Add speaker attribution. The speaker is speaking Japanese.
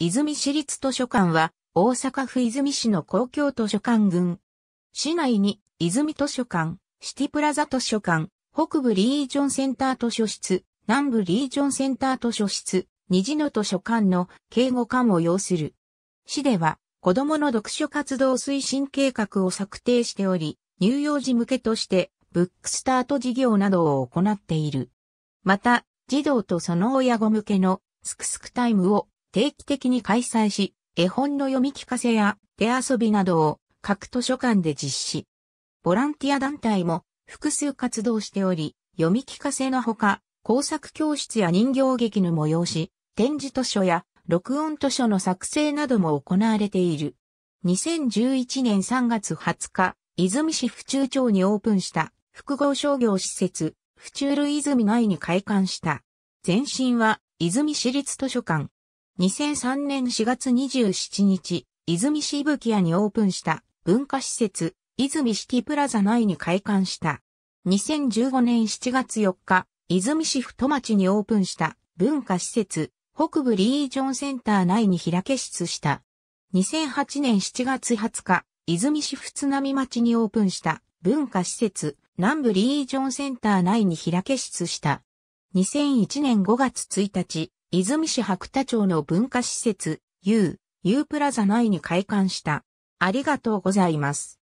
Speaker 1: 泉市立図書館は、大阪府泉市の公共図書館群。市内に、泉図書館、シティプラザ図書館、北部リージョンセンター図書室、南部リージョンセンター図書室、虹の図書館の警護館を要する。市では、子供の読書活動推進計画を策定しており、乳幼児向けとして、ブックスタート事業などを行っている。また、児童とその親子向けの、すくすくタイムを定期的に開催し、絵本の読み聞かせや手遊びなどを各図書館で実施。ボランティア団体も複数活動しており、読み聞かせのほか、工作教室や人形劇の催し、展示図書や録音図書の作成なども行われている。2011年3月20日、泉市府中町にオープンした複合商業施設、府中る泉内に開館した。前身は泉市立図書館、2003年4月27日、泉市伊吹屋にオープンした文化施設、泉シティプラザ内に開館した。2015年7月4日、泉市太町にオープンした文化施設、北部リージョンセンター内に開け室した。2008年7月20日、泉市普津波町にオープンした文化施設、南部リージョンセンター内に開け室した。2001年5月1日、泉市白田町の文化施設、U、U プラザ内に開館した。ありがとうございます。